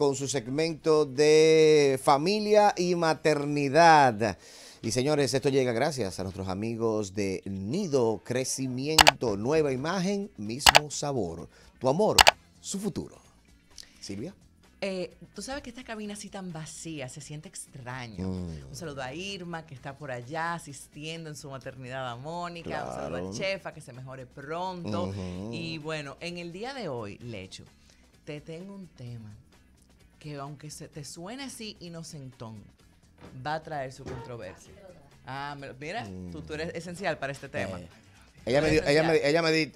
con su segmento de familia y maternidad. Y señores, esto llega gracias a nuestros amigos de Nido Crecimiento, nueva imagen, mismo sabor. Tu amor, su futuro. Silvia. Eh, tú sabes que esta cabina así tan vacía se siente extraño. Mm. Un saludo a Irma, que está por allá asistiendo en su maternidad a Mónica. Un saludo a Chefa, que se mejore pronto. Y bueno, en el día de hoy, Lecho, te tengo un tema que aunque se te suene así inocentón, va a traer su controversia. Ah, mira, tú, eres esencial para este tema. Eh, ella me, dijo,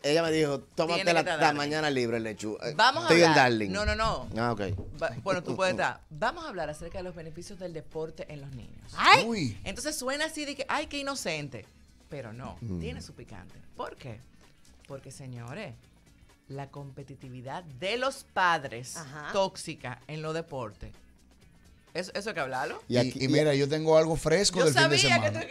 ella, me, tómate la, mañana libre, lechuga. Eh, Vamos Estoy a En Darling. No, no, no. Ah, ok. bueno, tú puedes estar. Vamos a hablar acerca de los beneficios del deporte en los niños. ¡Ay! Entonces suena así de que, ay, qué inocente. Pero no, mm. tiene su picante. ¿Por qué? Porque, señores, la competitividad de los padres tóxica en los deportes. Eso, eso hay que hablarlo. Y, mira, yo tengo algo fresco del fin de semana.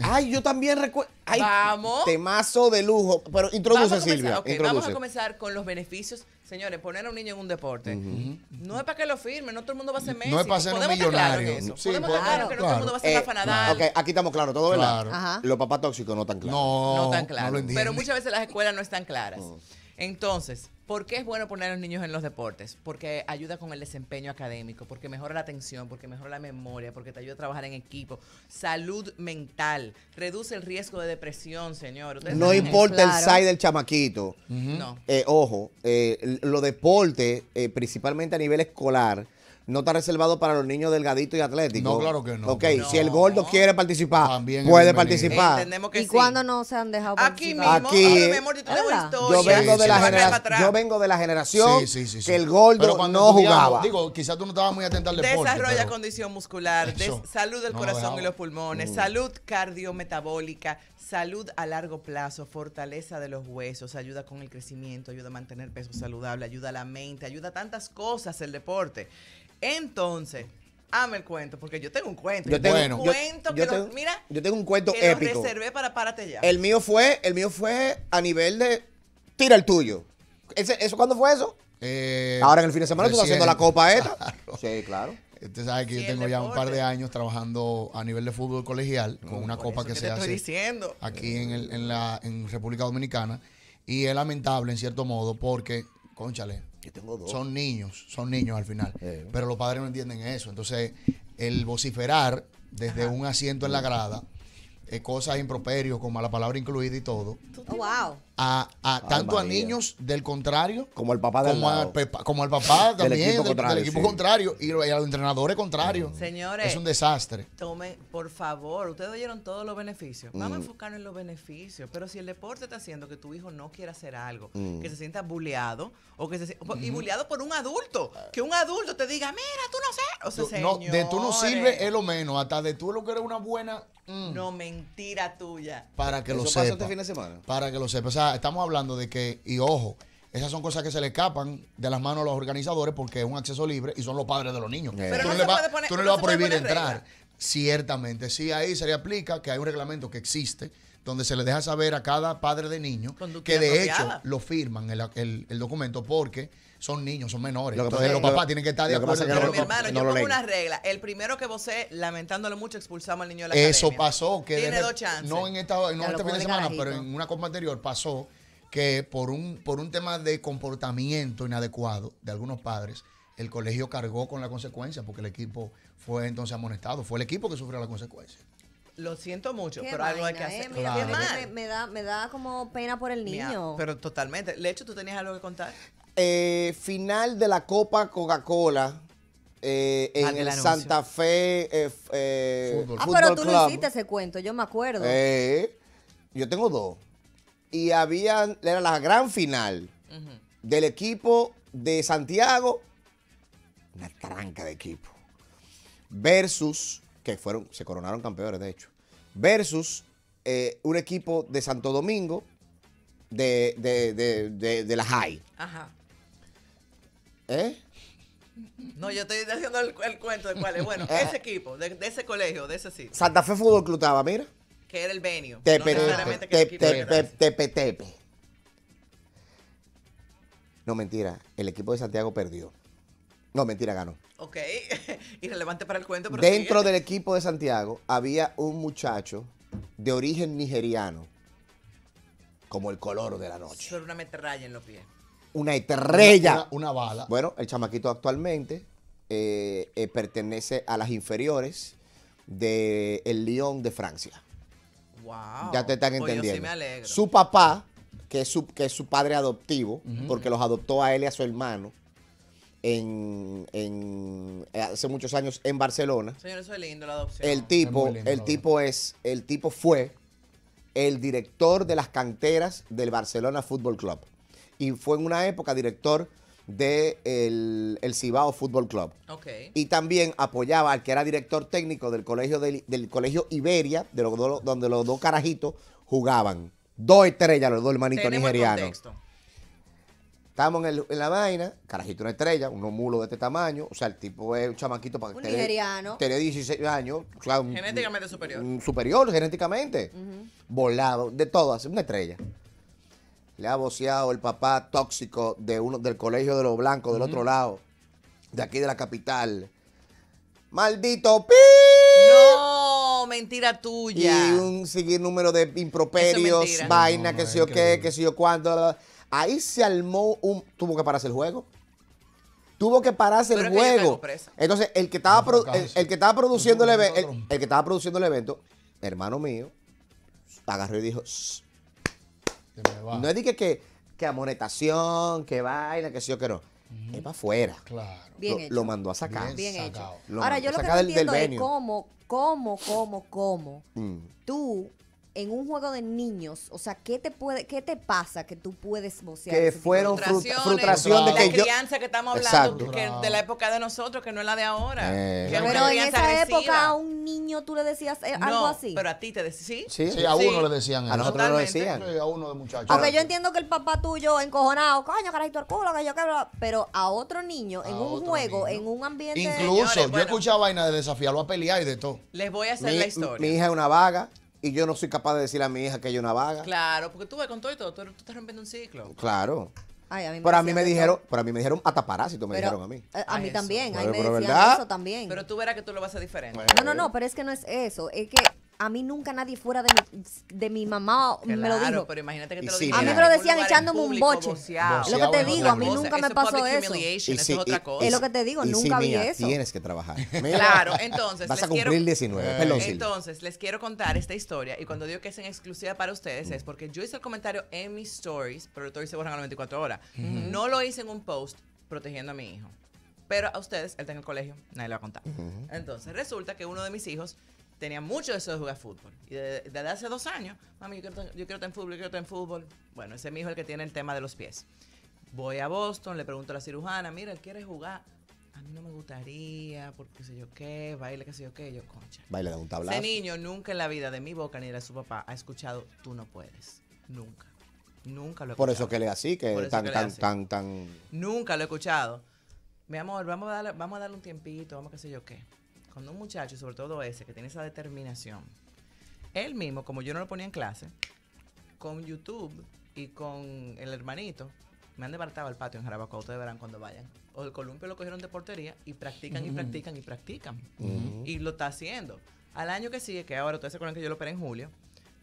Ay, yo también recuerdo. Vamos. Temazo de lujo. Pero introduce, Silvia. Vamos a comenzar con los beneficios Señores, poner a un niño en un deporte no es para que lo firme, no todo el mundo va a ser Messi. No es para ser millonario. sí, podemos estar claro, que no todo el mundo va a ser eh, Rafa aquí estamos claros, todo verdad. Los papás tóxicos no están claros. No, no tan claros. pero muchas veces las escuelas no están claras. Oh. Entonces, ¿por qué es bueno poner a los niños en los deportes? Porque ayuda con el desempeño académico, porque mejora la atención, porque mejora la memoria, porque te ayuda a trabajar en equipo. Salud mental, reduce el riesgo de depresión, señor. No importa el size del chamaquito. No. Eh, ojo, eh, los deportes, eh, principalmente a nivel escolar, no está reservado para los niños delgaditos y atléticos. No, claro que no. Ok, si el gordo quiere participar, puede participar. Entendemos ¿Y cuándo no se han dejado participar? Aquí mismo, yo, vengo de la yo vengo de la generación que el gordo no jugaba. digo, quizás tú no estabas muy atento al deporte. Desarrolla condición muscular, salud del corazón y los pulmones, mm. salud cardiometabólica, salud a largo plazo, fortaleza de los huesos, ayuda con el crecimiento, ayuda a mantener peso saludable, ayuda a la mente, ayuda a tantas cosas el deporte. Entonces, ame el cuento, porque yo tengo un cuento. Yo tengo un cuento mira, yo tengo un cuento épico. reservé para párate ya. El mío fue, el mío fue a nivel de tira el tuyo. ¿Eso cuándo fue eso? Eh, Ahora en el fin de semana tú estás haciendo la copa esta. Sí, claro. Usted sabe que yo tengo ya un par de años trabajando a nivel de fútbol colegial con mm, una copa que, se hace diciendo. aquí en, la, República Dominicana. Y es lamentable, en cierto modo, porque, conchale, son niños, son niños al final. Pero los padres no entienden eso. Entonces, el vociferar desde un asiento en la grada, cosas improperios, como la palabra incluida y todo. Oh, wow a, tanto a niños del contrario como al papá del como, papá también del equipo, contrario, y, a los entrenadores contrarios. Mm. Señores, es un desastre. tome por favor, ustedes oyeron todos los beneficios. Vamos a mm. enfocarnos en los beneficios, pero si el deporte está haciendo que tu hijo no quiera hacer algo, mm. que se sienta buleado o que y buleado por un adulto, que un adulto te diga, "Mira, tú no sé de tú no sirve es lo menos, hasta de tú lo que eres una buena no mentira tuya. Para que lo este sepa. Este fin de semana. Para que lo sepa. O sea, estamos hablando de que, y ojo, esas son cosas que se le escapan de las manos a los organizadores porque es un acceso libre y son los padres de los niños. Eh. Pero tú, no le vas a prohibir entrar. Ciertamente, sí, ahí se le aplica que hay un reglamento que existe donde se le deja saber a cada padre de niño que de hecho lo firman el, el documento porque son niños, son menores. Entonces, los papás tienen que estar de acuerdo. mi hermano, yo pongo una regla. El primero que vos, lamentándolo mucho, expulsamos al niño de la Eso pasó. Que Tiene dos chances. No en esta, no este fin de semana, pero en una copa anterior pasó que por un, por un tema de comportamiento inadecuado de algunos padres, el colegio cargó con la consecuencia porque el equipo fue entonces amonestado. Fue el equipo que sufrió la consecuencia. Lo siento mucho, pero algo hay que hacer. Eh. me, da, me da como pena por el niño. pero totalmente. De hecho, tú tenías algo que contar. Eh, final de la Copa Coca-Cola eh, ah, en el Santa Fe eh, Ah, pero tú lo hiciste ese cuento, yo me acuerdo. yo tengo dos. Y había, era la gran final del equipo de Santiago, una tranca de equipo, versus, que fueron, se coronaron campeones de hecho, versus un equipo de Santo Domingo de, la High. Ajá ¿Eh? No, yo estoy haciendo el, cuento de cuál es. Bueno, eh. ese equipo, de, ese colegio, de ese sitio. Santa Fe Fútbol Clutaba, mira. Que era el Benio. Tepe, no tepe, tepe, tepe, No, mentira. El equipo de Santiago perdió. No, mentira, ganó. Ok, irrelevante para el cuento. Dentro del equipo de Santiago había un muchacho de origen nigeriano, como el color de la noche. Solo una metralla en los pies una estrella. Una, bala. Bueno, el chamaquito actualmente eh, eh, pertenece a las inferiores del Lyon de Francia. Wow. Ya te están entendiendo. sí me Su papá, que es su, que su padre adoptivo, porque los adoptó a él y a su hermano. En, hace muchos años en Barcelona. Señor, eso es lindo la adopción. El tipo, el tipo es, el tipo fue el director de las canteras del Barcelona Football Club y fue en una época director del de el, Cibao Fútbol Club. Y también apoyaba al que era director técnico del colegio, del, colegio Iberia, de donde los dos carajitos jugaban. Dos estrellas, los dos hermanitos nigerianos. Estamos en, la vaina, carajito una estrella, unos mulos de este tamaño. O sea, el tipo es un chamaquito para un nigeriano. Tiene 16 años. genéticamente superior. superior, genéticamente. Volado, de todas, una estrella le ha voceado el papá tóxico de uno, del colegio de los blancos del otro lado, de aquí de la capital. ¡Maldito pi! ¡No! Mentira tuya. Y un seguir número de improperios, vaina, que si yo qué, que sé yo cuándo. Ahí se armó un. Tuvo que pararse el juego tuvo que pararse el juego. Entonces, el que estaba, el, que estaba produciendo el, el, que estaba produciendo el evento, hermano mío, agarró y dijo, no es de que, que, que amonetación, que vaina, que sí o que no. Es para afuera. Claro. Bien lo, hecho. lo, mandó a sacar. Bien, hecho. Ahora, yo lo que no entiendo es cómo, cómo, cómo, cómo mm. tú en un juego de niños, o sea, ¿qué te puede, qué te pasa que tú puedes vocear? Que fueron frustraciones, de que la crianza que estamos hablando que de la época de nosotros, que no es la de ahora. Eh. pero en esa época a un niño tú le decías eh, algo así. Pero a ti te decían, ¿sí? ¿sí? a uno le decían. Eso. A nosotros lo decían. a uno de muchachos. Porque yo entiendo que el papá tuyo encojonado, coño, carajito tu culo, que yo que pero a otro niño en un juego, en un ambiente Incluso, yo he escuchado vaina de desafiarlo a pelear y de todo. Les voy a hacer la historia. Mi hija es una vaga y yo no soy capaz de decirle a mi hija que yo una vaga. Claro, porque tú ves con todo y todo, tú, estás rompiendo un ciclo. Claro. Ay, a mí me pero a mí me dijeron, pero a mí me dijeron hasta parásito me dijeron a mí. Eh, a, mí también, a mí me decían ¿verdad? eso también. Pero tú verás que tú lo vas a hacer diferente. No, no, no, pero es que no es eso, es que a mí nunca nadie fuera de mi, mamá me lo dijo. pero imagínate que te lo A mí me lo decían echándome un boche. es lo que te digo, a mí nunca me pasó eso. es lo que te digo, nunca vi eso. Tienes que trabajar. claro, entonces. Vas cumplir 19. Eh, entonces, les quiero contar esta historia. Y cuando digo que es en exclusiva para ustedes, es porque yo hice el comentario en mis stories, pero los se borran a las 24 horas. No lo hice en un post protegiendo a mi hijo pero a ustedes, él está en el colegio, nadie le va a contar. Entonces, resulta que uno de mis hijos tenía mucho deseo de jugar fútbol. Y desde, hace dos años, mami, yo quiero, estar en fútbol, yo quiero estar en fútbol. Bueno, ese es mi hijo el que tiene el tema de los pies. Voy a Boston, le pregunto a la cirujana, mira, él quiere jugar. A mí no me gustaría, porque sé yo qué, baile, qué sé yo qué, yo concha. Baile de un tablazo. Ese niño nunca en la vida de mi boca ni de su papá ha escuchado tú no puedes. Nunca. Nunca lo he escuchado. Por eso que le así, que tan, tan, tan, tan. Nunca lo he escuchado. Mi amor, vamos a darle, vamos a darle un tiempito, vamos a qué sé yo qué cuando un muchacho, sobre todo ese, que tiene esa determinación, él mismo, como yo no lo ponía en clase, con YouTube y con el hermanito, me han departado Al patio en Jarabacoa, ustedes verán cuando vayan. O el columpio lo cogieron de portería y practican y practican y practican. Y lo está haciendo. Al año que sigue, que ahora ustedes se acuerdan que yo lo operé en julio,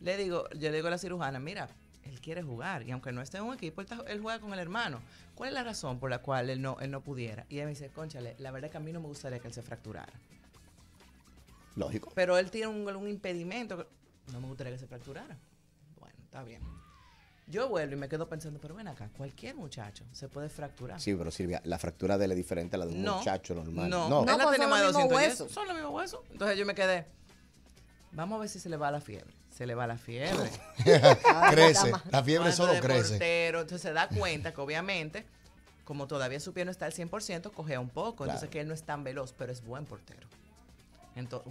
le digo, yo le digo a la cirujana, mira, él quiere jugar y aunque no esté en un equipo, él, juega con el hermano. ¿Cuál es la razón por la cual él no, él no pudiera? Y ella me dice, conchale, la verdad que a mí no me gustaría que él se fracturara. Lógico. Pero él tiene un, impedimento. no me gustaría que se fracturara. Bueno, está bien. Yo vuelvo y me quedo pensando, pero ven acá, cualquier muchacho se puede fracturar. Sí, pero Silvia, la fractura de él es diferente a la de un muchacho normal. No, no, no la más de Son los mismos huesos. Entonces yo me quedé. Vamos a ver si se le va la fiebre. Se le va la fiebre. Ah, crece. La fiebre solo crece. Pero entonces se da cuenta que obviamente, como todavía su pie no está al 100%, Coge un poco. Entonces que él no es tan veloz, pero es buen portero.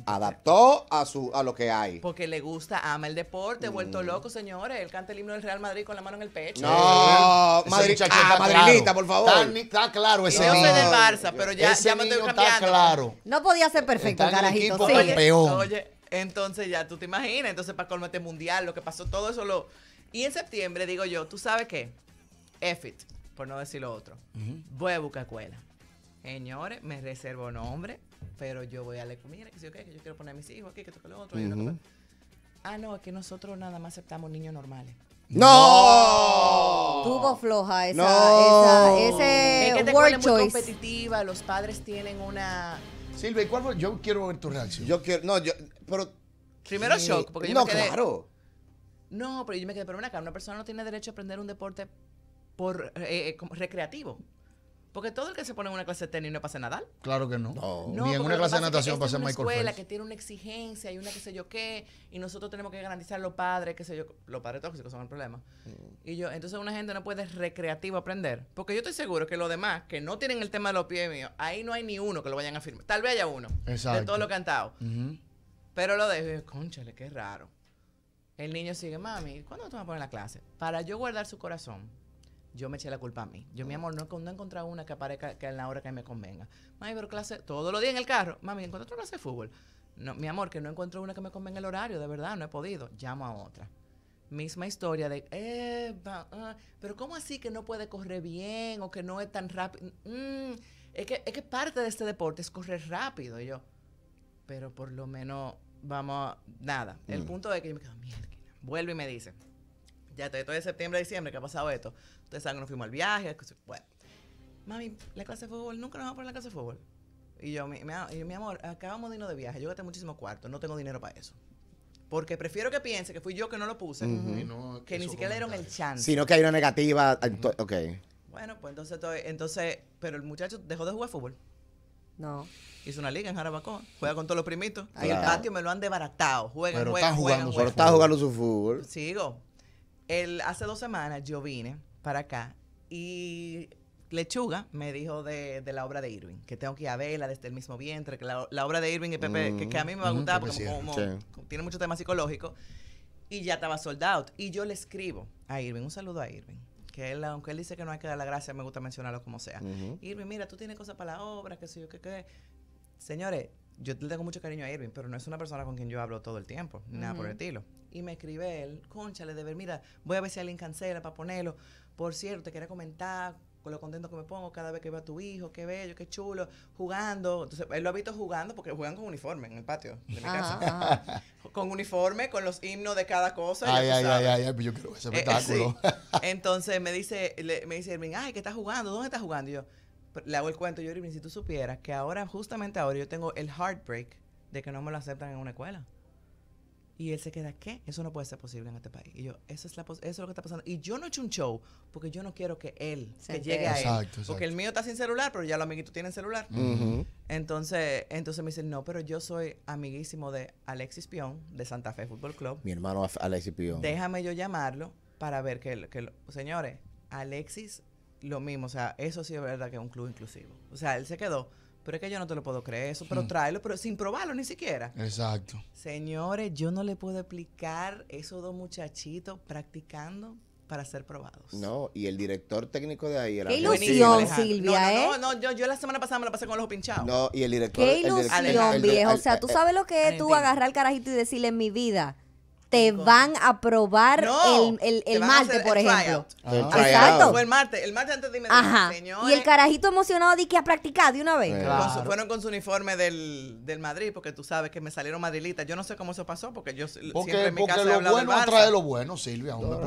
Adaptó a su a lo que hay. Porque le gusta, ama el deporte, vuelto mm. loco, señores. Él canta el himno del Real Madrid con la mano en el pecho. No, Madrid, ah, por favor. Está, claro ese niño. Barça, pero ya, Está claro. No podía ser perfecto, carajito. Oye, entonces ya tú te imaginas, entonces para el el este mundial, lo que pasó, todo eso lo. Y en septiembre digo yo, ¿tú sabes qué? Effit, por no decir lo otro. Voy a buscar escuela. Señores, me reservo nombre, pero yo voy a la mira, que si okay, que yo quiero poner a mis hijos aquí, que toque lo otro. Uh -huh. y ah, no, es que nosotros nada más aceptamos niños normales. ¡No! Tuvo floja esa, no. esa ese es que word choice. muy competitiva, los padres tienen una... Silvia, ¿y cuál fue? Yo quiero ver tu reacción. Yo quiero, no, yo, pero... Primero shock, porque yo no, me quedé... claro. No, pero yo me quedé, pero una, una persona no tiene derecho a aprender un deporte por eh, eh como recreativo. Porque todo el que se pone en una clase de tenis no pasa nadar. Claro que no. ni en una clase de natación pasa Michael Phelps. Es una escuela que tiene una exigencia y una que sé yo qué, y nosotros tenemos que garantizar los padres, qué sé yo, los padres tóxicos son el problema. Mm. Y yo, entonces una gente no puede recreativo aprender. Porque yo estoy seguro que los demás que no tienen el tema de los pies míos, ahí no hay ni uno que lo vayan a firmar. Tal vez haya uno. Exacto. De todo lo cantado. Pero lo dejo y digo, conchale, qué raro. El niño sigue, mami, ¿cuándo tú vas a poner la clase? Para yo guardar su corazón yo me eché la culpa a mí. Yo, mi amor, no, he encontrado una que aparezca en la hora que me convenga. Mami, pero clase, todos los días en el carro. Mami, ¿encuentro otra clase de fútbol. No, mi amor, que no encuentro una que me convenga el horario, de verdad, no he podido. Llamo a otra. Misma historia de, ah, pero ¿cómo así que no puede correr bien o que no es tan rápido? Mm, es, que, parte de este deporte es correr rápido. Y yo, pero por lo menos vamos nada. El mm. punto es que yo me quedo, mierda. Vuelve y me dice, ya estoy de septiembre a diciembre ¿Qué ha pasado esto. Ustedes saben que nos fuimos al viaje. Bueno, mami, la clase de fútbol, nunca nos vamos a poner la clase de fútbol. Y yo, mi, mi amor, acabamos de irnos de viaje, yo gasté muchísimo cuarto, no tengo dinero para eso. Porque prefiero que piense que fui yo que no lo puse, que ni siquiera le dieron el chance. Sino que hay una negativa. Ok. Bueno, pues entonces, entonces, pero el muchacho dejó de jugar fútbol. No. Hizo una liga en Jarabacón. Juega con todos los primitos. Ahí el patio me lo han desbaratado. Juega, pero juega, está jugando juegan, Pero está jugando su fútbol. Sigo. hace dos semanas yo vine para acá. Y Lechuga me dijo de, la obra de Irving, que tengo que ir a verla desde el mismo vientre, que la, obra de Irving y Pepe, que, a mí me va a mm, mm, gustar porque tiene mucho tema psicológico, y ya estaba sold out. Y yo le escribo a Irving, un saludo a Irving, que él, aunque él dice que no hay que dar la gracia, me gusta mencionarlo como sea. Irving, mira, tú tienes cosas para la obra, qué sé yo, qué, qué. Señores, yo le tengo mucho cariño a Irving, pero no es una persona con quien yo hablo todo el tiempo, nada por el estilo. Y me escribe él, le de ver, mira, voy a ver si alguien cancela para ponerlo. Por cierto, te quería comentar con lo contento que me pongo cada vez que veo a tu hijo, qué bello, qué chulo, jugando. Entonces, él lo ha visto jugando porque juegan con uniforme en el patio de mi casa. Con uniforme, con los himnos de cada cosa. Ay, ay, ay, ay, ay, yo quiero ese eh, espectáculo. Entonces me dice, me dice Irving, ay, qué estás jugando? ¿Dónde estás jugando? Y yo, le hago el cuento, yo si tú supieras que ahora, justamente ahora, yo tengo el heartbreak de que no me lo aceptan en una escuela. Y él se queda, ¿qué? Eso no puede ser posible en este país. Y yo, eso es, eso lo que está pasando. Y yo no he hecho un show porque yo no quiero que él, llegue a él. Exacto, Porque el mío está sin celular, pero ya los amiguitos tienen celular. entonces, entonces me dicen, no, pero yo soy amiguísimo de Alexis Pion, de Santa Fe Fútbol Club. Mi hermano Alexis Pion. Déjame yo llamarlo para ver que, que señores, Alexis lo mismo, o sea, eso sí es verdad que es un club inclusivo. O sea, él se quedó, pero es que yo no te lo puedo creer eso, pero hmm. tráelo, pero sin probarlo ni siquiera. Exacto. Señores, yo no le puedo explicar esos dos muchachitos practicando para ser probados. No, y el director técnico de ahí era Qué ilusión, Silvia, no, ¿eh? no, No, no, yo, la semana pasada me la pasé con los pinchados. No, y el director Qué ilusión, viejo, o sea, tú sabes lo que es tú agarrar el carajito y decirle en mi vida te van a probar el, el, el martes, por ejemplo. Exacto. Fue el martes, el martes antes de irme Ajá. Y el carajito emocionado de que ha practicado de una vez. fueron con su uniforme del, del, Madrid, porque tú sabes que me salieron madrilitas. Yo no sé cómo eso pasó, porque yo siempre en mi casa he hablado bueno del Barça. trae lo bueno, Silvia. yo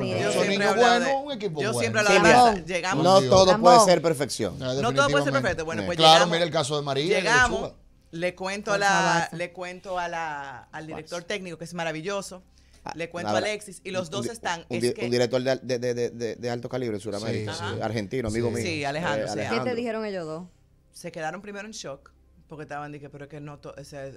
bueno, un equipo yo siempre Llegamos. No todo puede ser perfección. No todo puede ser perfecto. Bueno, eh, pues Claro, mira el caso de María. Llegamos, le cuento, a la, le cuento a la, al director técnico, que es maravilloso. Ah, le cuento a Alexis. Y los dos están. Un, director de, alto calibre en Sudamérica. Eh, argentino, amigo mío. Eh, sí, Alejandro, ¿Qué te dijeron ellos dos? Se quedaron primero en shock porque estaban dije, pero es que no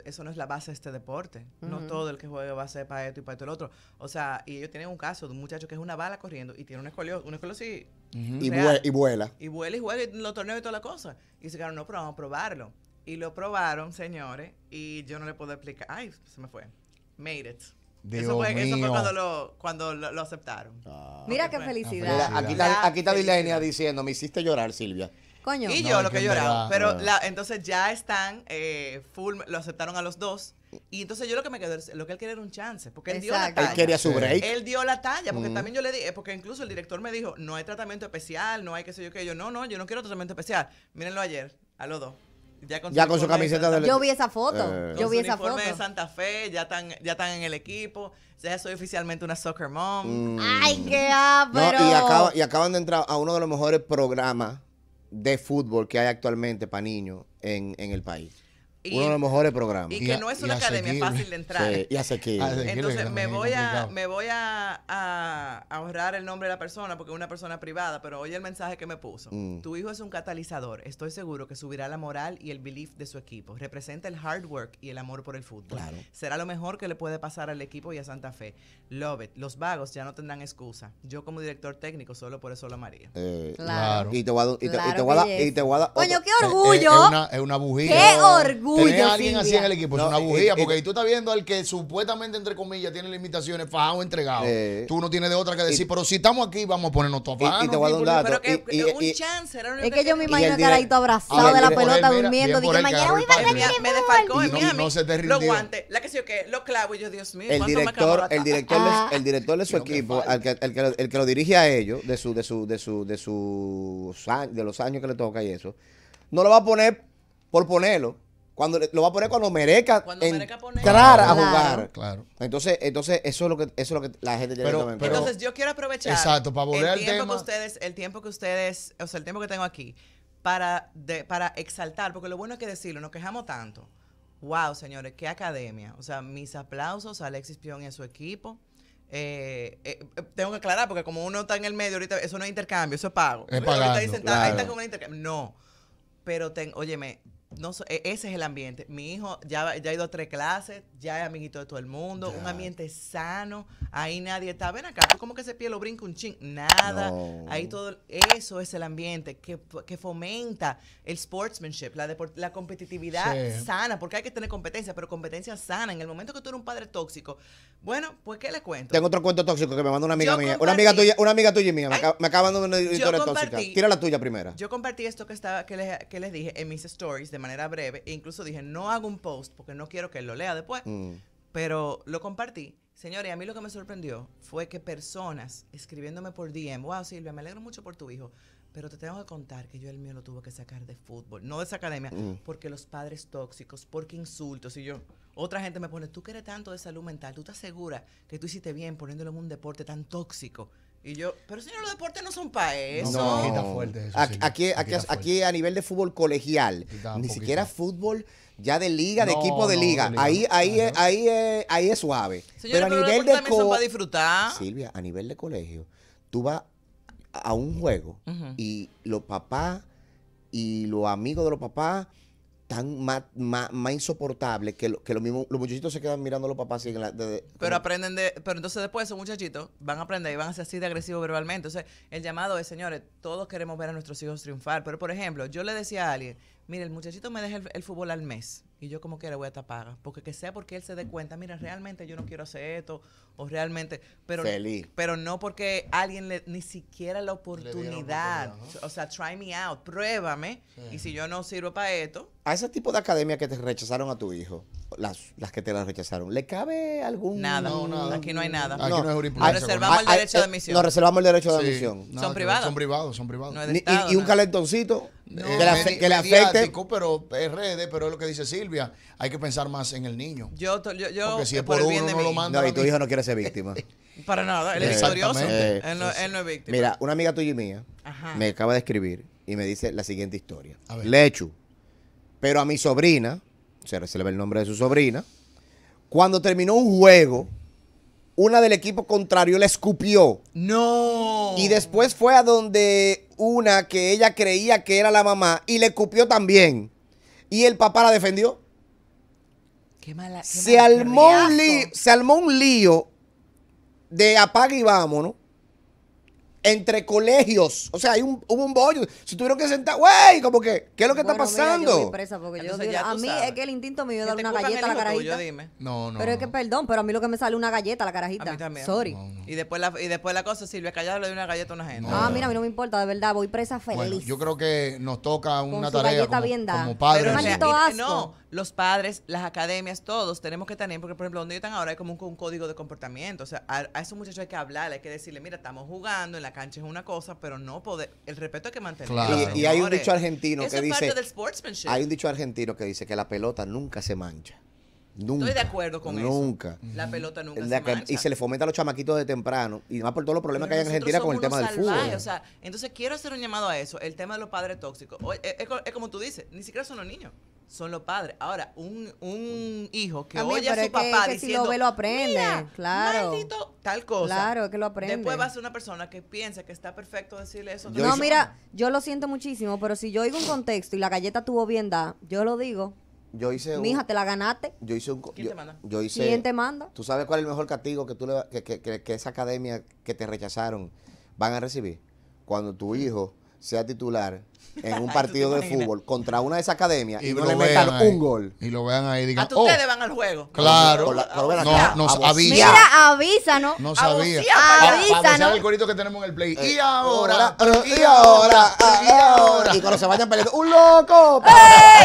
eso no es la base de este deporte. No todo el que juega va a ser para esto y para esto el otro. O sea, y ellos tienen un caso de un muchacho que es una bala corriendo y tiene un escoliosis, un escoliosis sí y, vuela, y vuela. Y vuela y juega en los torneos y toda la cosa. Y se quedaron, no, pero vamos a probarlo. Y lo probaron, señores, y yo no le puedo explicar. Ay, se me fue. Made it eso, fue, cuando lo, aceptaron. Ah, Mira qué, felicidad. aquí está, aquí diciendo, me hiciste llorar, Silvia. Y yo lo que he llorado. Pero entonces ya están eh, full, lo aceptaron a los dos. Y entonces yo lo que me quedó, lo que él quería era un chance, porque él dio la talla. Él quería su break. Él dio la talla, porque mm. también yo le dije, eh, porque incluso el director me dijo, no hay tratamiento especial, no hay qué sé yo qué. Yo, no, no, yo no quiero tratamiento especial. Mírenlo ayer, a los dos ya con, su, camiseta de, Yo vi esa foto. Eh. Yo vi esa foto. de Santa Fe, ya están, ya están en el equipo. Ya soy oficialmente una soccer mom. Mm. Ay, qué abro. y, acaba, y acaban de entrar a uno de los mejores programas de fútbol que hay actualmente para niños en, en el país uno de los mejores programas. Y, que no es una academia fácil de entrar. Sí, que. Entonces me voy, a, ahorrar el nombre de la persona porque es una persona privada, pero oye el mensaje que me puso. Mm. Tu hijo es un catalizador. Estoy seguro que subirá la moral y el belief de su equipo. Representa el hard work y el amor por el fútbol. Claro. Será lo mejor que le puede pasar al equipo y a Santa Fe. Love it. Los vagos ya no tendrán excusa. Yo como director técnico solo por eso lo amaría. Eh, claro. Y te voy a dar... Coño, qué orgullo. es, una, es una bujía. Qué orgullo. Uy, alguien así en el equipo es una eh, bujía, eh, porque tú estás viendo al que supuestamente, entre comillas, tiene limitaciones, fajado entregado. Eh, tú no tienes de otra que decir, pero si estamos aquí, vamos a ponernos todos Y, te voy a dar un dato. Pero que, un chance, Es que yo me imagino que ahí abrazado de la pelota durmiendo. Dije, mañana voy a Me desfalcó en Miami. No se te Lo la que se yo que, lo clavo y yo, Dios mío, el director, el director, ah. el director de su equipo, el que lo dirige a ellos, de su, de su, de su, de sus de los años que le toca y eso, no lo va a poner por ponerlo. Cuando lo va a poner cuando mereca entrar claro, a jugar. Claro. Entonces, entonces eso es lo que eso es lo que la gente tiene pero, Entonces, yo quiero aprovechar exacto, para volver el tiempo que ustedes, el tiempo que ustedes, o sea, el tiempo que tengo aquí para para exaltar, porque lo bueno es que decirlo, nos quejamos tanto. Wow, señores, qué academia. O sea, mis aplausos a Alexis Pion y a su equipo. Eh, eh, eh, tengo que aclarar, porque como uno está en el medio ahorita, eso no es intercambio, eso es pago. Es ahí está como intercambio. No. Pero ten, óyeme, e, ese es el ambiente. Mi hijo ya, ha ido a tres clases, ya es amiguito de todo el mundo, un ambiente sano, ahí nadie está, ven acá, tú como que ese pie lo brinca un ching, nada, ahí todo, eso es el ambiente que, fomenta el sportsmanship, la, la competitividad sana, porque hay que tener competencia, pero competencia sana. En el momento que tú eres un padre tóxico, bueno, pues ¿qué le cuento? Tengo otro cuento tóxico que me manda una amiga mía, una amiga tuya, una amiga tuya y mía, me, acaba, una historia tóxica. Tira la tuya primera. Yo compartí esto que estaba que les, que les dije en mis stories de manera breve, e incluso dije, no hago un post porque no quiero que él lo lea después, mm. pero lo compartí. Señores, a mí lo que me sorprendió fue que personas escribiéndome por DM, wow Silvia, me alegro mucho por tu hijo, pero te tengo que contar que yo el mío lo tuve que sacar de fútbol, no de esa academia, mm. porque los padres tóxicos, porque insultos. Y yo, otra gente me pone, tú quieres tanto de salud mental, tú te aseguras que tú hiciste bien poniéndolo en un deporte tan tóxico. Y yo, pero señor, los deportes no son para eso. aquí aquí, a nivel de fútbol colegial, ni siquiera fútbol ya de liga, de equipo de liga. Ahí, ahí, es, ahí, ahí es suave. pero a nivel de colegio, disfrutar. Silvia, a nivel de colegio, tú vas a un juego y los papás y los amigos de los papás tan más, más, insoportable que, que lo mismo, los muchachitos se quedan mirando a los papás. pero aprenden de. Pero entonces después esos muchachitos van a aprender y van a ser así de agresivos verbalmente. Entonces, el llamado es, señores, todos queremos ver a nuestros hijos triunfar. Pero, por ejemplo, yo le decía a alguien mira, el muchachito me deja el, fútbol al mes y yo como quiera voy a tapar, porque que sea porque él se dé cuenta, mira, realmente yo no quiero hacer esto o realmente, pero Feliz. pero no porque alguien le ni siquiera la oportunidad, o sea, try me out, pruébame y si yo no sirvo para esto. A ese tipo de academia que te rechazaron a tu hijo, las, las que te las rechazaron, ¿le cabe algún Nada, no, aquí no hay nada. no, es ah, ah, ah, eh, Reservamos el derecho de admisión. No reservamos el derecho de admisión. son privados. Son privados, son privados. y, y, un calentoncito que, le afecte. Pero es pero es lo que dice Silvia. Hay que pensar más en el niño. Yo, yo, yo Porque si es por, uno, no lo manda. No, y tu hijo no quiere ser víctima. Para nada, él es victorioso. Eh, él, no, es víctima. Mira, una amiga tuya y mía me acaba de escribir y me dice la siguiente historia. Le echo, pero a mi sobrina, se le el nombre de su sobrina, cuando terminó un juego, una del equipo contrario le escupió. No. Y después fue a donde una que ella creía que era la mamá y le escupió también. Y el papá la defendió. se, armó un lío, de apaga y vámonos entre colegios. O sea, hay un, hubo un bollo. Si tuvieron que sentar, güey, como que, ¿qué es lo que está pasando? a mí es que el instinto me dio dar una galleta a la carajita. No, no. Pero es que perdón, pero a mí lo que me sale una galleta a la carajita. A mí también. Sorry. Y después la, y después la cosa, Silvia Callado le dio una galleta a una gente. ah, mira, a mí no me importa, de verdad, voy presa feliz. yo creo que nos toca una tarea como, bien padres. Pero, o sea, no, los padres, las academias, todos tenemos que tener, porque por ejemplo, donde están ahora hay como un, código de comportamiento. O sea, a, a esos muchachos hay que hablar, hay que decirle, mira, estamos jugando en la cancha es una cosa, pero no poder, el respeto hay que mantener. Y, hay un dicho argentino que dice, hay un dicho argentino que dice que la pelota nunca se mancha. Nunca, Estoy de acuerdo con nunca. eso. Nunca. La pelota nunca se mancha. Y se le fomenta a los chamaquitos de temprano. Y más por todos los problemas que hay en Argentina con el tema del fútbol. O sea, entonces quiero hacer un llamado a eso. El tema de los padres tóxicos. es, como tú dices, ni siquiera son los niños son los padres. Ahora, un, un hijo que apoya a su papá diciendo, lo ve lo aprende, Mira, claro. tal cosa. Claro, que lo aprende. Después va a ser una persona que piensa que está perfecto decirle eso. no, mira, yo lo siento muchísimo, pero si yo oigo un contexto y la galleta tuvo bien da, yo lo digo. Yo hice Mija, te la ganaste. Yo hice un ¿Quién te manda? ¿Quién manda? ¿Tú sabes cuál es el mejor castigo que tú que, que esa academia que te rechazaron van a recibir? Cuando tu mm. hijo sea titular en un partido de fútbol contra una de esas academias y, no le metan un gol. Y lo vean ahí y digan, ¿A ah, ustedes oh". van al juego. Claro. no la, avisa no, nos avisa. No sabía. el corito que tenemos en el play. Eh, y ahora, eh, y ahora, y eh, ahora. Y cuando se vayan peleando, ¡un loco!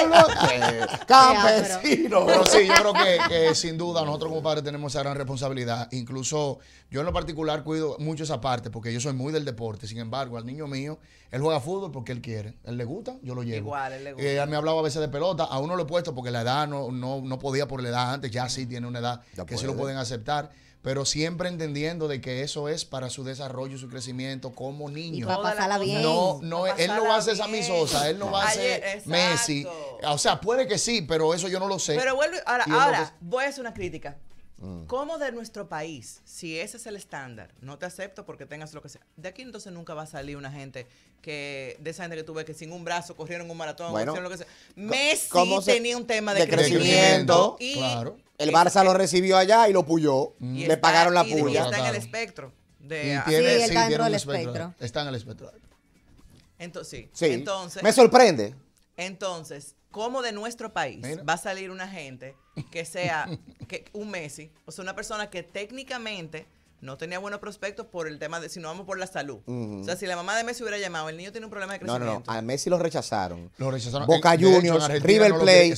¡Un loco! ¡Campesino! Pero sí, yo creo que sin duda nosotros como padres tenemos esa gran responsabilidad. Incluso yo en lo particular cuido mucho esa parte porque yo soy muy del deporte. Sin embargo, al niño mío, él juega fútbol porque él quiere. Él le gusta, yo lo llevo. Igual, él le eh, gusta. me hablaba a veces de pelota. A uno lo he puesto porque la edad no, no, no podía por la edad antes. Ya sí tiene una edad que sí lo pueden aceptar. Pero siempre entendiendo de que eso es para su desarrollo, y su crecimiento como niño. Y para pasarla bien. No, no, él no va a ser esa Sosa, él no, va a ser Messi. O sea, puede que sí, pero eso yo no lo sé. Pero vuelvo, ahora, ahora voy a hacer una crítica. Mm. ¿Cómo de nuestro país, si ese es el estándar, no te acepto porque tengas lo que sea. De aquí entonces nunca va a salir una gente que, de esa gente que tuve que sin un brazo corrieron un maratón, bueno, lo que Messi tenía un tema de, crecimiento, el Barça lo recibió allá y lo puyó, mm. le pagaron la puya. Y está en el espectro. De, está espectro. Está en el espectro. Entonces, sí. Entonces, me sorprende. Entonces, cómo de nuestro país va a salir una gente que sea que, un Messi, o sea, una persona que técnicamente no tenía buenos prospectos por el tema de si no vamos por la salud. O sea, si la mamá de Messi hubiera llamado, el niño tiene un problema de crecimiento. No, no, no. a Messi lo rechazaron. Lo rechazaron. Boca Juniors, River Plate,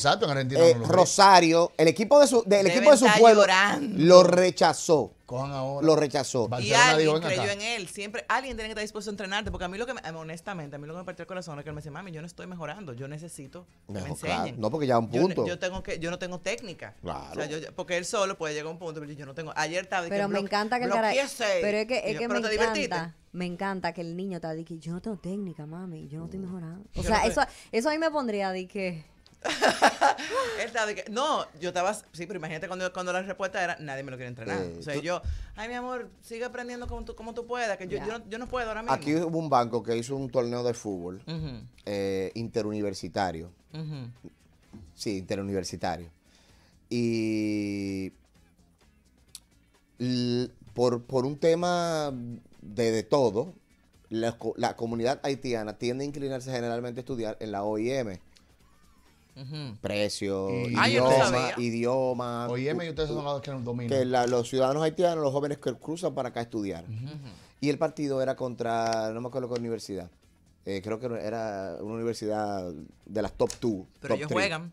Rosario, el equipo de su, equipo de su pueblo lo rechazó. Lo rechazó. y alguien creyó en él. Siempre alguien tiene que estar dispuesto a entrenarte. Porque a mí lo que, me, honestamente, a mí lo que me partió el corazón es que él me dice, mami, yo no estoy mejorando. Yo necesito que no, me enseñen. No, porque ya un punto. Yo, tengo que, yo no tengo técnica. Claro. O sea, yo, porque él solo puede llegar a un punto. Pero yo no tengo. Ayer estaba Pero me encanta que el cara... Pero es que, es que me encanta. Me encanta que el niño te diga, yo no tengo técnica, mami, yo no estoy mm. mejorando. O sea, eso, eso a mí me pondría de que no, yo estaba, sí, pero imagínate cuando, cuando la respuesta era, nadie me lo quiere entrenar. Eh, o sea, yo, ay, mi amor, sigue aprendiendo como tú, como tú puedas, que yo, yo, no, puedo ahora mismo. Aquí hubo un banco que hizo un torneo de fútbol eh, interuniversitario. Sí, interuniversitario. Y por, por un tema de, de todo, la, la comunidad haitiana tiende a inclinarse generalmente a estudiar en la OIM precios, idiomas... Ah, idioma, y ustedes son los que nos dominan. Que los ciudadanos haitianos, los jóvenes que cruzan para acá a estudiar. Y el partido era contra, no me acuerdo qué universidad. Eh, creo que era una universidad de las top two. Pero ellos juegan.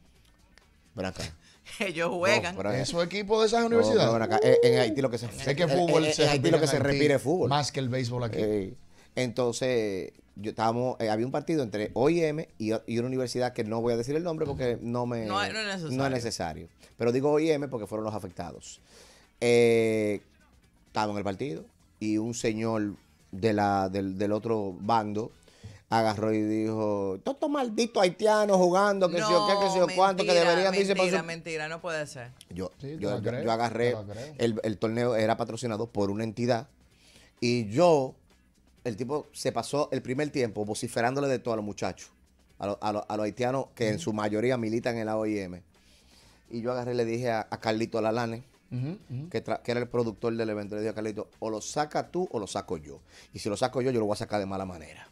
Ven acá. Ellos juegan. No, su ¿Esos equipos de esas universidades? En, Haití lo que se Sé que fútbol Haití lo que se es fútbol. Más que el béisbol aquí. Eh, entonces, yo eh, había un partido entre OIM y, una universidad que no voy a decir el nombre porque no me no, es, necesario. Pero digo OIM porque fueron los afectados. Eh, estaba en el partido y un señor de la, del, otro bando agarró y dijo, todos estos malditos haitianos jugando, que se yo qué, que sé yo cuánto, que deberían irse para mentira, no puede ser. Yo, yo, agarré, el, el torneo era patrocinado por una entidad y yo el tipo se pasó el primer tiempo vociferándole de todo a los muchachos, a, los haitianos que en su mayoría militan en la OIM. Y yo agarré y le dije a, Carlito Lalane, Que, era el productor del evento, le dije a Carlito, o lo saca tú o lo saco yo. Y si lo saco yo, yo lo voy a sacar de mala manera.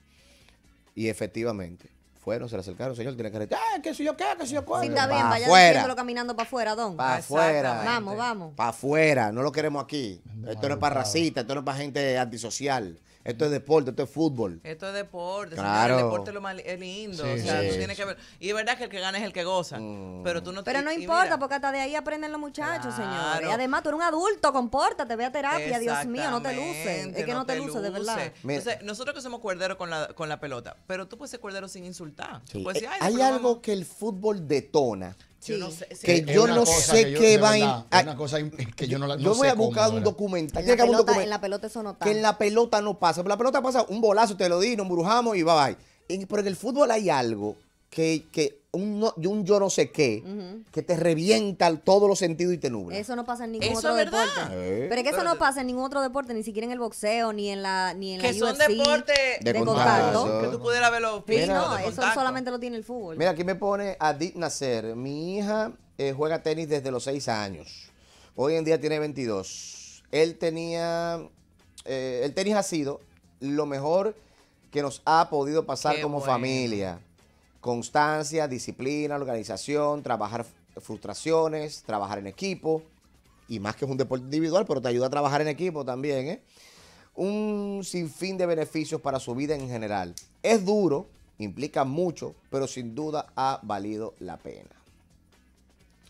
Y efectivamente, fueron, se le acercaron, señor, tiene que decir, ah, que qué si yo qué, qué si yo cuál! está bien, vaya caminando para afuera, don. Para afuera. Vamos, vamos. Para afuera, no lo queremos aquí. esto no es para racistas, esto no es para gente antisocial. Esto es deporte, esto es fútbol. Esto es deporte. Claro. El deporte es lo más es lindo. Sí, o sea, tú tienes que ver. Y es verdad que el que gana es el que goza. Mm. Pero tú no Pero no importa, porque hasta de ahí aprenden los muchachos, claro. Y además, tú eres un adulto, compórtate, ve a terapia, Dios mío, no te luce. Es que no, te, luces, de verdad. Entonces, nosotros que somos cuerderos con la, con la pelota, pero tú puedes ser cuerdero sin insultar. Sí. Hay algo que el fútbol detona que yo no sé qué va a... Una que yo no la Yo voy a buscar un documental. En en la pelota no Que en la pelota no pasa. Pero la pelota pasa un bolazo, te lo di, nos embrujamos y bye bye. pero en el fútbol hay algo que, que un, yo no sé qué, que te revienta todos los sentidos y te nubla. Eso no pasa en ningún otro deporte. Eh. Pero es que eso no pasa en ningún otro deporte, ni siquiera en el boxeo, ni en la ni Que son deportes de, contacto. Que tú pudieras ver los No, eso solamente lo tiene el fútbol. Mira, aquí me pone Adit Nacer. Mi hija eh, juega tenis desde los 6 años. Hoy en día tiene 22. Él tenía... Eh, el tenis ha sido lo mejor que nos ha podido pasar como familia constancia, disciplina, organización, trabajar frustraciones, trabajar en equipo, y más que es un deporte individual, pero te ayuda a trabajar en equipo también, ¿eh? Un sinfín de beneficios para su vida en general. Es duro, implica mucho, pero sin duda ha valido la pena.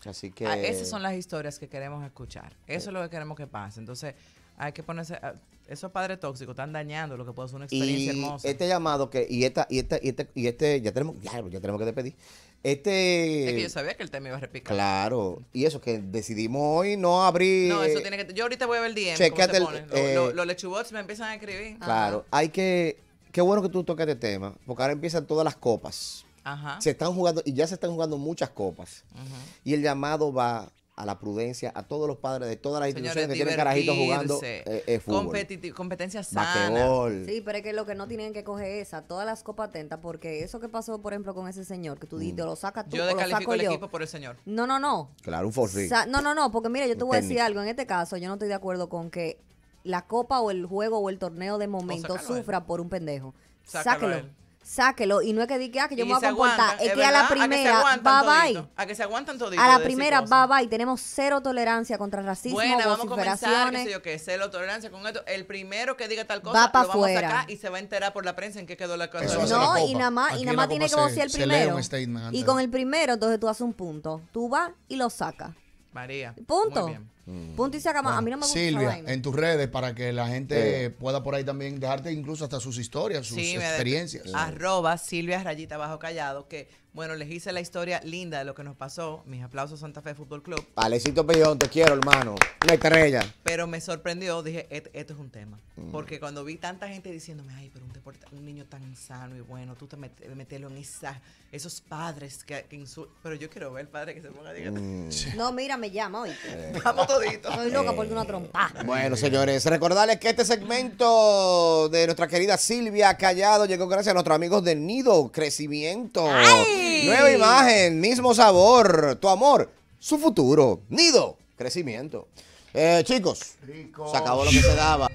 Así que... Ah, esas son las historias que queremos escuchar. Eso eh. es lo que queremos que pase. Entonces, hay que ponerse... Ah, esos padres tóxicos están dañando lo que puede ser una experiencia y hermosa. Este llamado que, y esta, y esta, y este, y este, ya tenemos, claro, ya tenemos que despedir. Este. Es que yo sabía que el tema iba a repicar. Claro. Y eso que decidimos hoy no abrir. No, eso tiene que. Yo ahorita voy a ver el DM. Chequete eh, los, lechubots me empiezan a escribir. Claro. Hay que. Qué bueno que tú toques este tema. Porque ahora empiezan todas las copas. Ajá. Se están jugando. Y ya se están jugando muchas copas. Ajá. Y el llamado va a la prudencia, a todos los padres de todas las instituciones que tienen carajitos jugando es eh, eh, fútbol. competencia sana. Sí, pero es que lo que no tienen que coger es a todas las copas atentas porque eso que pasó, por ejemplo, con ese señor, que tú dijiste mm. lo sacas tú, lo saco el yo. equipo por el señor. No, no, no. Claro, un forfí. no, no, no, porque mira, yo te voy a decir algo. En este caso, yo no estoy de acuerdo con que la copa o el juego o el torneo de momento sufra por un pendejo. Sácalo sáquelo. Y no es que diga ah, que yo me voy a comportar. es que a la primera, va bye A que se aguantan A la primera, va bye. Tenemos cero tolerancia contra el racismo. Bueno, vamos a comenzar, qué yo cero tolerancia con esto. El primero que diga tal cosa, va para lo vamos a sacar y se va a enterar por la prensa en qué quedó la cosa. no, y nada más, y nada tiene que ser el primero. Y con el primero, entonces tú haces un punto. Tú vas y lo sacas. María. Punto. Punto y se acaba. a mí no me gusta Silvia, en tus redes para que la gente pueda por ahí también dejarte incluso hasta sus historias, sus experiencias. arroba Silvia Rayita Bajo Callado, que bueno, les hice la historia linda de lo que nos pasó. Mis aplausos Santa Fe Fútbol Club. Palecito Pellón, te quiero, hermano. Una estrella. Pero me sorprendió, dije, esto, es un tema. Mm. Porque cuando vi tanta gente diciéndome, ay, pero un, deporte, un niño tan sano y bueno, tú te metes en esos padres que, Pero yo quiero ver el padre que se ponga. a mm. No, mira, me llama hoy. Eh. Vamos eh. una Bueno, señores, recordarles que este segmento de nuestra querida Silvia Callado llegó gracias a nuestros amigos de Nido Crecimiento. Nueva imagen, mismo sabor, tu amor, su futuro. Nido Crecimiento. Eh, chicos, se acabó lo que se daba.